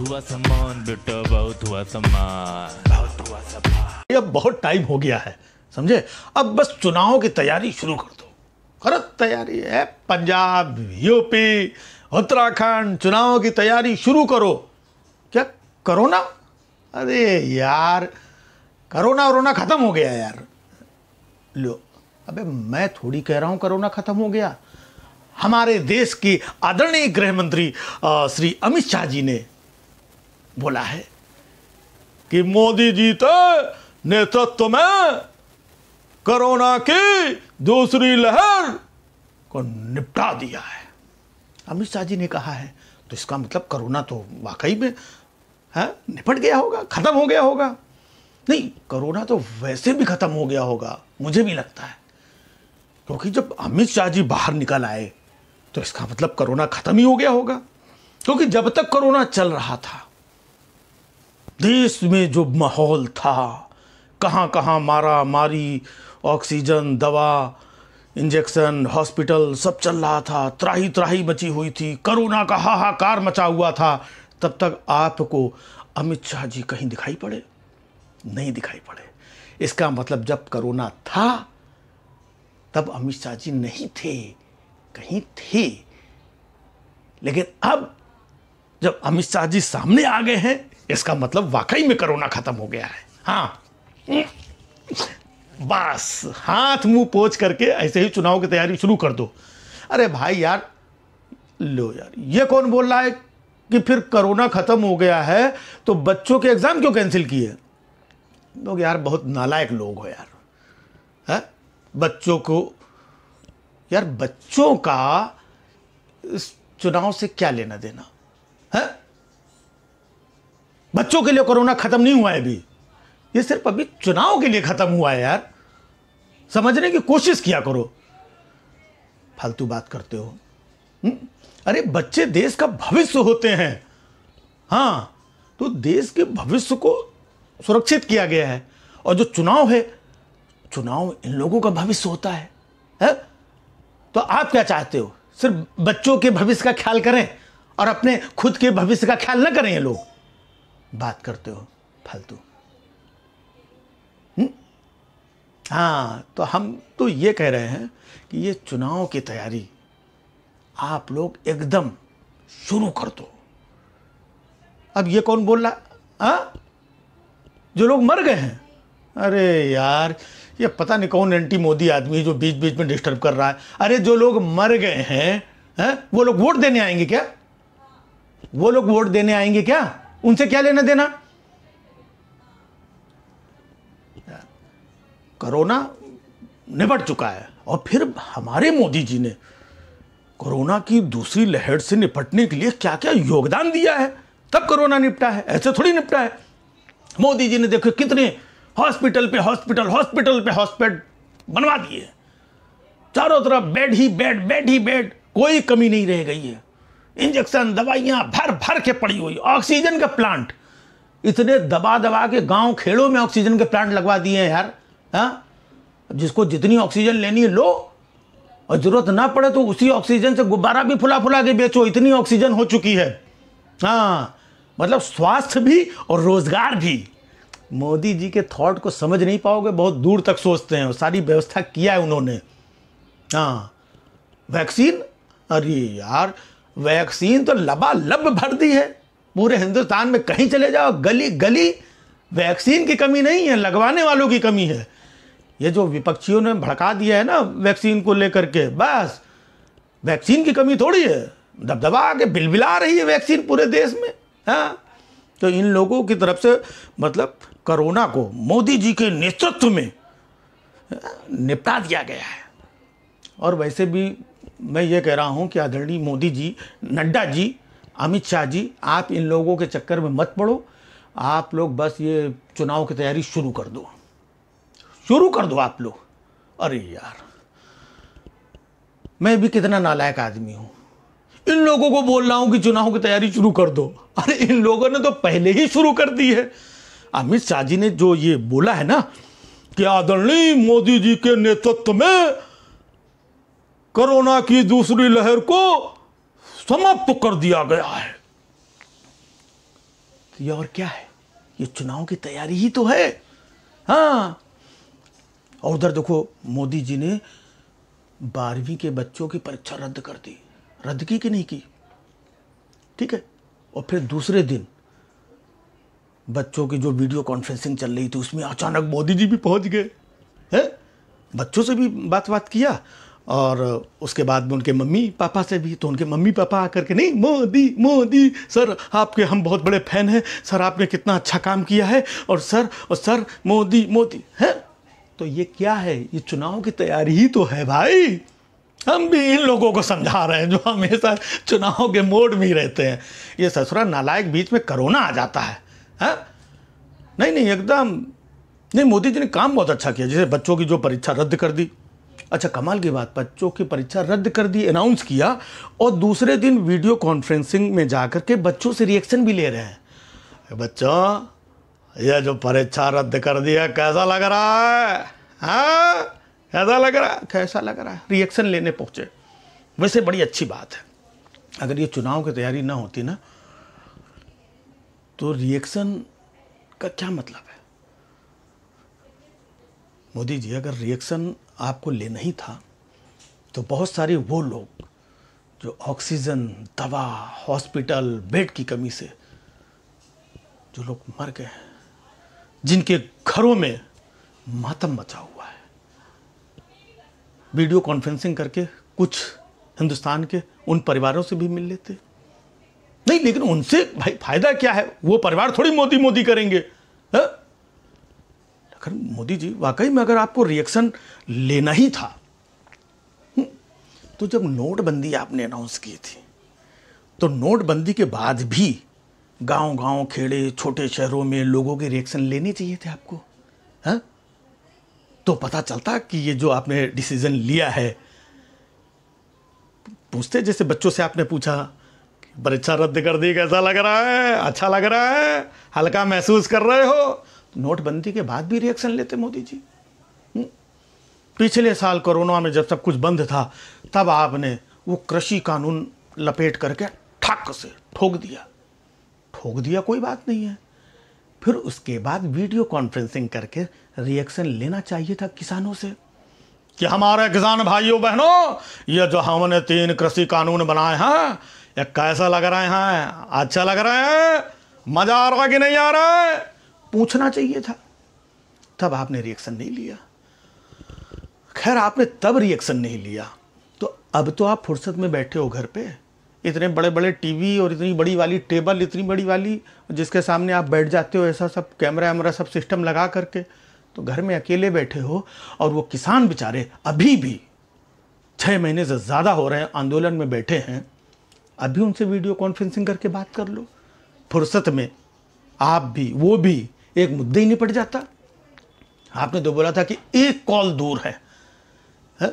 हुआ सम्मान बेटा बहुत हुआ सम्मान बहुत हुआ सम्मान अब बहुत टाइम हो गया है समझे अब बस चुनाव की तैयारी शुरू कर दो करो तैयारी है पंजाब यूपी उत्तराखंड चुनाव की तैयारी शुरू करो क्या करोना अरे यार करोना वरोना ख़त्म हो गया यार लो अबे मैं थोड़ी कह रहा हूँ करोना ख़त्म हो गया हमारे देश की आदरणीय गृह मंत्री श्री अमित शाह जी ने बोला है कि मोदी जी के तो नेतृत्व में कोरोना की दूसरी लहर को निपटा दिया है अमित शाह जी ने कहा है तो इसका मतलब कोरोना तो वाकई में है हाँ, निपट गया होगा ख़त्म हो गया होगा नहीं कोरोना तो वैसे भी ख़त्म हो गया होगा मुझे भी लगता है क्योंकि जब अमित शाह जी बाहर निकल आए तो इसका मतलब कोरोना ख़त्म ही हो गया होगा क्योंकि जब तक कोरोना चल रहा था देश में जो माहौल था कहाँ कहाँ मारा मारी ऑक्सीजन दवा इंजेक्शन हॉस्पिटल सब चल रहा था त्राही त्राही मची हुई थी कोरोना का हाहाकार मचा हुआ था तब तक आपको अमित शाह जी कहीं दिखाई पड़े नहीं दिखाई पड़े इसका मतलब जब कोरोना था तब अमित शाह जी नहीं थे कहीं थे लेकिन अब जब अमित शाह जी सामने आ गए हैं इसका मतलब वाकई में कोरोना खत्म हो गया है हाँ बस हाथ मुंह पोछ करके ऐसे ही चुनाव की तैयारी शुरू कर दो अरे भाई यार लो यार ये कौन बोल रहा है कि फिर कोरोना ख़त्म हो गया है तो बच्चों के एग्ज़ाम क्यों कैंसिल किए लोग यार बहुत नालायक लोग हो यार है बच्चों को यार बच्चों का इस चुनाव से क्या लेना देना है बच्चों के लिए कोरोना ख़त्म नहीं हुआ है अभी ये सिर्फ अभी चुनाव के लिए ख़त्म हुआ है यार समझने की कोशिश किया करो फालतू बात करते हो हुँ? हम्म? अरे बच्चे देश का भविष्य होते हैं हाँ तो देश के भविष्य को सुरक्षित किया गया है और जो चुनाव है चुनाव इन लोगों का भविष्य होता है, है? तो आप क्या चाहते हो सिर्फ बच्चों के भविष्य का ख्याल करें और अपने खुद के भविष्य का ख्याल ना करें ये लोग बात करते हो फालतू हम्म? हाँ तो हम तो ये कह रहे हैं कि ये चुनाव की तैयारी आप लोग एकदम शुरू कर दो अब ये कौन बोल रहा है हाँ? जो लोग मर गए हैं अरे यार ये पता नहीं कौन एंटी मोदी आदमी जो बीच बीच में डिस्टर्ब कर रहा है अरे जो लोग मर गए हैं है? हाँ? वो लोग वोट देने आएंगे क्या वो लोग वोट देने आएंगे क्या उनसे क्या लेना देना कोरोना निपट चुका है और फिर हमारे मोदी जी ने कोरोना की दूसरी लहर से निपटने के लिए क्या क्या योगदान दिया है तब कोरोना निपटा है ऐसे थोड़ी निपटा है मोदी जी ने देखो कितने हॉस्पिटल पे हॉस्पिटल हॉस्पिटल पे हॉस्पिटल बनवा दिए चारों तरफ बेड ही बेड बेड ही बेड कोई कमी नहीं रह गई है इंजेक्शन दवाइयाँ भर भर के पड़ी हुई ऑक्सीजन के प्लांट इतने दबा दबा के गांव खेड़ों में ऑक्सीजन के प्लांट लगवा दिए हैं यार हाँ जिसको जितनी ऑक्सीजन लेनी है लो और ज़रूरत ना पड़े तो उसी ऑक्सीजन से गुब्बारा भी फुला फुला के बेचो इतनी ऑक्सीजन हो चुकी है हाँ मतलब स्वास्थ्य भी और रोज़गार भी मोदी जी के थॉट को समझ नहीं पाओगे बहुत दूर तक सोचते हैं सारी व्यवस्था किया है उन्होंने हाँ वैक्सीन अरे यार वैक्सीन तो लबालब भर दी है पूरे हिंदुस्तान में कहीं चले जाओ गली गली वैक्सीन की कमी नहीं है लगवाने वालों की कमी है ये जो विपक्षियों ने भड़का दिया है ना वैक्सीन को लेकर के बस वैक्सीन की कमी थोड़ी है दबदबा के बिलबिला रही है वैक्सीन पूरे देश में हाँ तो इन लोगों की तरफ से मतलब कोरोना को मोदी जी के नेतृत्व में हाँ, निपटा दिया गया है और वैसे भी मैं ये कह रहा हूँ कि आदरणीय मोदी जी नड्डा जी अमित शाह जी आप इन लोगों के चक्कर में मत पड़ो आप लोग बस ये चुनाव की तैयारी शुरू कर दो शुरू कर दो आप लोग अरे यार मैं भी कितना नालायक आदमी हूँ इन लोगों को बोल रहा हूँ कि चुनाव की तैयारी शुरू कर दो अरे इन लोगों ने तो पहले ही शुरू कर दी है अमित शाह जी ने जो ये बोला है ना कि आदरणीय मोदी जी के नेतृत्व में कोरोना की दूसरी लहर को समाप्त कर दिया गया है तो ये और क्या है ये चुनाव की तैयारी ही तो है हाँ और उधर देखो मोदी जी ने बारहवीं के बच्चों की परीक्षा रद्द कर दी रद्द की कि नहीं की ठीक है और फिर दूसरे दिन बच्चों की जो वीडियो कॉन्फ्रेंसिंग चल रही थी उसमें अचानक मोदी जी भी पहुंच गए हैं बच्चों से भी बात बात किया और उसके बाद में उनके मम्मी पापा से भी तो उनके मम्मी पापा आकर के नहीं मोदी मोदी सर आपके हम बहुत बड़े फैन हैं सर आपने कितना अच्छा काम किया है और सर और सर मोदी मोदी है तो ये क्या है ये चुनाव की तैयारी ही तो है भाई हम भी इन लोगों को समझा रहे हैं जो हमेशा चुनाव के मोड में ही रहते हैं ये ससुरा नालायक बीच में करोना आ जाता है है नहीं नहीं एकदम नहीं मोदी जी ने काम बहुत अच्छा किया जैसे बच्चों की जो परीक्षा रद्द कर दी अच्छा कमाल की बात बच्चों की परीक्षा रद्द कर दी अनाउंस किया और दूसरे दिन वीडियो कॉन्फ्रेंसिंग में जा कर के बच्चों से रिएक्शन भी ले रहे हैं बच्चों ये जो परीक्षा रद्द कर दिया कैसा लग रहा है हाँ कैसा लग रहा है कैसा लग रहा है रिएक्शन लेने पहुंचे वैसे बड़ी अच्छी बात है अगर ये चुनाव की तैयारी ना होती ना तो रिएक्शन का क्या मतलब है मोदी जी अगर रिएक्शन आपको लेना ही था तो बहुत सारे वो लोग जो ऑक्सीजन दवा हॉस्पिटल बेड की कमी से जो लोग मर गए हैं जिनके घरों में मातम मचा हुआ है वीडियो कॉन्फ्रेंसिंग करके कुछ हिंदुस्तान के उन परिवारों से भी मिल लेते नहीं लेकिन उनसे भाई फायदा क्या है वो परिवार थोड़ी मोदी मोदी करेंगे है? हाँ? आखिर मोदी जी वाकई में अगर आपको रिएक्शन लेना ही था हम्म, तो जब नोटबंदी आपने अनाउंस की थी तो नोटबंदी के बाद भी गांव गांव खेड़े छोटे शहरों में लोगों के रिएक्शन लेने चाहिए थे आपको हा? तो पता चलता कि ये जो आपने डिसीजन लिया है पूछते जैसे बच्चों से आपने पूछा परीक्षा रद्द कर दी कैसा लग रहा है अच्छा लग रहा है हल्का महसूस कर रहे हो नोटबंदी के बाद भी रिएक्शन लेते मोदी जी हम्म? पिछले साल कोरोना में जब सब कुछ बंद था तब आपने वो कृषि कानून लपेट करके ठक से ठोक दिया ठोक दिया कोई बात नहीं है फिर उसके बाद वीडियो कॉन्फ्रेंसिंग करके रिएक्शन लेना चाहिए था किसानों से कि हमारे किसान भाइयों बहनों ये जो हमने तीन कृषि कानून बनाए हैं ये कैसा लग रहे हैं अच्छा लग रहा है मज़ा आ रहा कि नहीं आ रहा है पूछना चाहिए था तब आपने रिएक्शन नहीं लिया खैर आपने तब रिएक्शन नहीं लिया तो अब तो आप फुर्सत में बैठे हो घर पे इतने बड़े बड़े टीवी और इतनी बड़ी वाली टेबल इतनी बड़ी वाली जिसके सामने आप बैठ जाते हो ऐसा सब कैमरा वैमरा सब सिस्टम लगा करके तो घर में अकेले बैठे हो और वो किसान बेचारे अभी भी छः महीने से ज़्यादा हो रहे हैं आंदोलन में बैठे हैं अभी उनसे वीडियो कॉन्फ्रेंसिंग करके बात कर लो फुर्सत में आप भी वो भी एक मुद्दे ही निपट जाता आपने तो बोला था कि एक कॉल दूर है, है?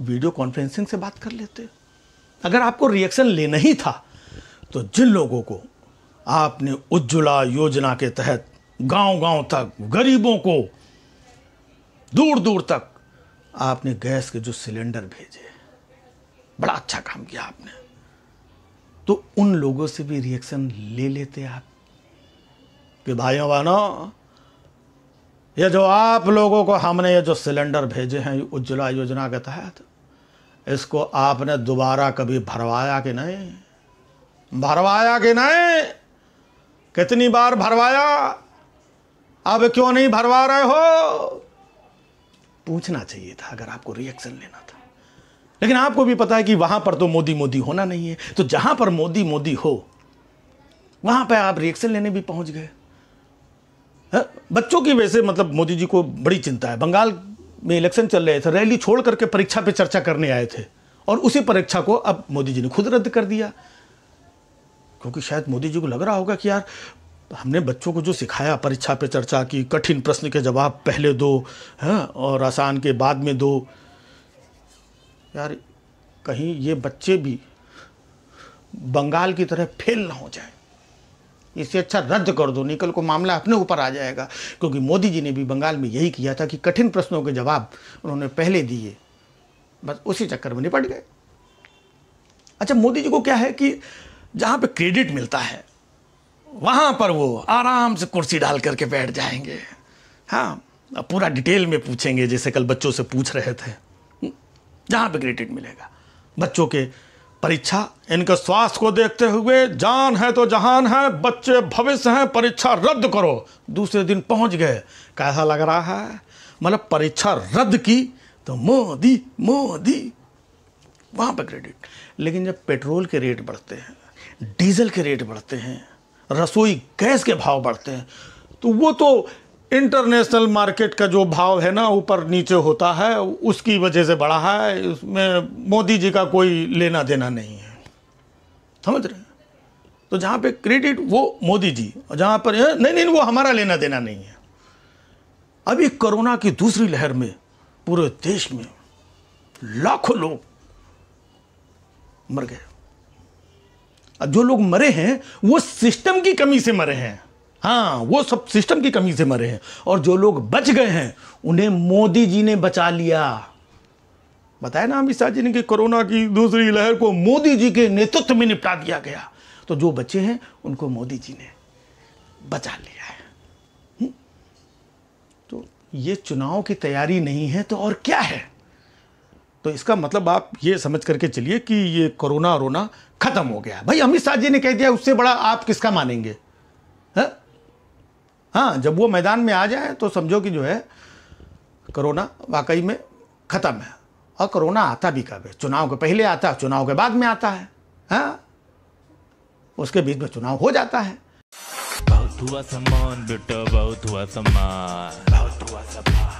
वीडियो कॉन्फ्रेंसिंग से बात कर लेते अगर आपको रिएक्शन लेना ही था तो जिन लोगों को आपने उज्ज्वला योजना के तहत गांव गांव तक गरीबों को दूर दूर तक आपने गैस के जो सिलेंडर भेजे बड़ा अच्छा काम किया आपने तो उन लोगों से भी रिएक्शन ले लेते आप कि भाइयों बहनों ये जो आप लोगों को हमने ये जो सिलेंडर भेजे हैं उज्ज्वला योजना के तहत इसको आपने दोबारा कभी भरवाया कि नहीं भरवाया कि नहीं कितनी बार भरवाया अब क्यों नहीं भरवा रहे हो पूछना चाहिए था अगर आपको रिएक्शन लेना था लेकिन आपको भी पता है कि वहां पर तो मोदी मोदी होना नहीं है तो जहां पर मोदी मोदी हो वहां पर आप रिएक्शन लेने भी पहुंच गए बच्चों की वैसे मतलब मोदी जी को बड़ी चिंता है बंगाल में इलेक्शन चल रहे थे रैली छोड़ करके परीक्षा पे चर्चा करने आए थे और उसी परीक्षा को अब मोदी जी ने खुद रद्द कर दिया क्योंकि शायद मोदी जी को लग रहा होगा कि यार हमने बच्चों को जो सिखाया परीक्षा पे चर्चा की कठिन प्रश्न के जवाब पहले दो हैं हाँ, और आसान के बाद में दो यार कहीं ये बच्चे भी बंगाल की तरह फेल ना हो जाए इससे अच्छा रद्द कर दो निकल को मामला अपने ऊपर आ जाएगा क्योंकि मोदी जी ने भी बंगाल में यही किया था कि कठिन प्रश्नों के जवाब उन्होंने पहले दिए बस उसी चक्कर में निपट गए अच्छा मोदी जी को क्या है कि जहाँ पे क्रेडिट मिलता है वहाँ पर वो आराम से कुर्सी डाल करके बैठ जाएंगे हाँ पूरा डिटेल में पूछेंगे जैसे कल बच्चों से पूछ रहे थे जहाँ पे क्रेडिट मिलेगा बच्चों के परीक्षा इनके स्वास्थ्य को देखते हुए जान है तो जहान है बच्चे भविष्य हैं परीक्षा रद्द करो दूसरे दिन पहुंच गए कैसा लग रहा है मतलब परीक्षा रद्द की तो मोदी मोदी वहाँ पर क्रेडिट लेकिन जब पेट्रोल के रेट बढ़ते हैं डीजल के रेट बढ़ते हैं रसोई गैस के भाव बढ़ते हैं तो वो तो इंटरनेशनल मार्केट का जो भाव है ना ऊपर नीचे होता है उसकी वजह से बढ़ा है उसमें मोदी जी का कोई लेना देना नहीं है समझ रहे हैं तो जहाँ पे क्रेडिट वो मोदी जी और जहाँ पर नहीं नहीं वो हमारा लेना देना नहीं है अभी कोरोना की दूसरी लहर में पूरे देश में लाखों लोग मर गए जो लोग मरे हैं वो सिस्टम की कमी से मरे हैं हाँ वो सब सिस्टम की कमी से मरे हैं और जो लोग बच गए हैं उन्हें मोदी जी ने बचा लिया बताया ना अमित शाह जी ने कि कोरोना की दूसरी लहर को मोदी जी के नेतृत्व में निपटा दिया गया तो जो बचे हैं उनको मोदी जी ने बचा लिया है हम्म? तो ये चुनाव की तैयारी नहीं है तो और क्या है तो इसका मतलब आप ये समझ करके चलिए कि ये कोरोना रोना खत्म हो गया भाई अमित शाह जी ने कह दिया उससे बड़ा आप किसका मानेंगे है? हाँ? हाँ जब वो मैदान में आ जाए तो समझो कि जो है कोरोना वाकई में ख़त्म है और कोरोना आता भी कब है चुनाव के पहले आता है चुनाव के बाद में आता है हाँ उसके बीच में चुनाव हो जाता है बहुत हुआ सम्मान बेटा बहुत हुआ सम्मान बहुत हुआ सम्मान